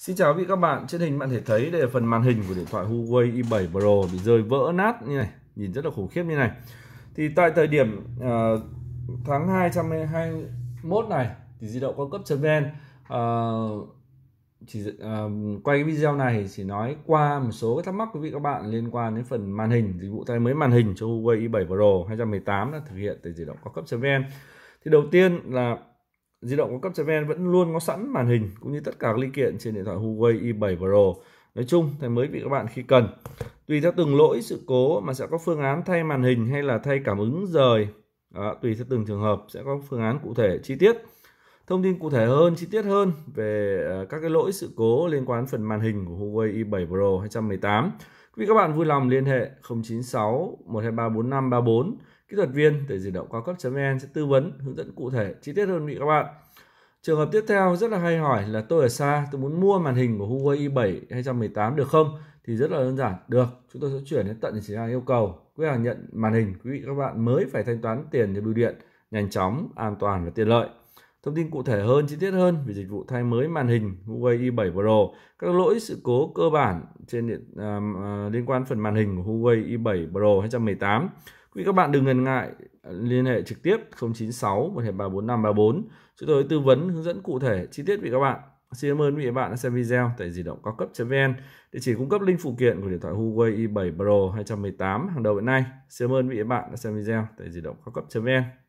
Xin chào quý các bạn, trên hình bạn thể thấy đây là phần màn hình của điện thoại Huawei i7 Pro bị rơi vỡ nát như này, nhìn rất là khủng khiếp như này. Thì tại thời điểm uh, tháng 2021 này thì di động cao cấp.vn uh, chỉ uh, quay cái video này chỉ nói qua một số thắc mắc quý vị các bạn liên quan đến phần màn hình, dịch vụ thay mới màn hình cho Huawei i7 Pro 2018 đã thực hiện từ di động cao cấp.vn. Thì đầu tiên là di động của cấp vẫn luôn có sẵn màn hình cũng như tất cả các linh kiện trên điện thoại Huawei i7 Pro. Nói chung, thay mới bị các bạn khi cần. Tùy theo từng lỗi sự cố mà sẽ có phương án thay màn hình hay là thay cảm ứng rời. Đó, tùy theo từng trường hợp sẽ có phương án cụ thể chi tiết. Thông tin cụ thể hơn, chi tiết hơn về ờ, các cái lỗi sự cố liên quan phần màn hình của Huawei i7 Pro 218. Quý các bạn vui lòng liên hệ 096 123 4534 kỹ thuật viên để dịch động cao cấp vn sẽ tư vấn hướng dẫn cụ thể chi tiết hơn vị các bạn trường hợp tiếp theo rất là hay hỏi là tôi ở xa tôi muốn mua màn hình của Huawei i7 218 được không thì rất là đơn giản được chúng tôi sẽ chuyển đến tận chỉ hàng yêu cầu quý hàng nhận màn hình quý vị các bạn mới phải thanh toán tiền theo bưu điện nhanh chóng an toàn và tiện lợi Thông tin cụ thể hơn, chi tiết hơn về dịch vụ thay mới màn hình Huawei i7 Pro, các lỗi sự cố cơ bản trên điện, uh, liên quan phần màn hình của Huawei i7 Pro 218 Quý các bạn đừng ngần ngại ờ, liên hệ trực tiếp 096 12345 34. Chúng tôi tư vấn hướng dẫn cụ thể chi tiết với các bạn. Xin cảm ơn quý vị bạn đã xem video tại di động cao cấp.vn, địa chỉ cung cấp link phụ kiện của điện thoại Huawei i7 Pro 218 hàng đầu hiện nay. Xin cảm ơn quý vị bạn đã xem video tại di động cao cấp.vn.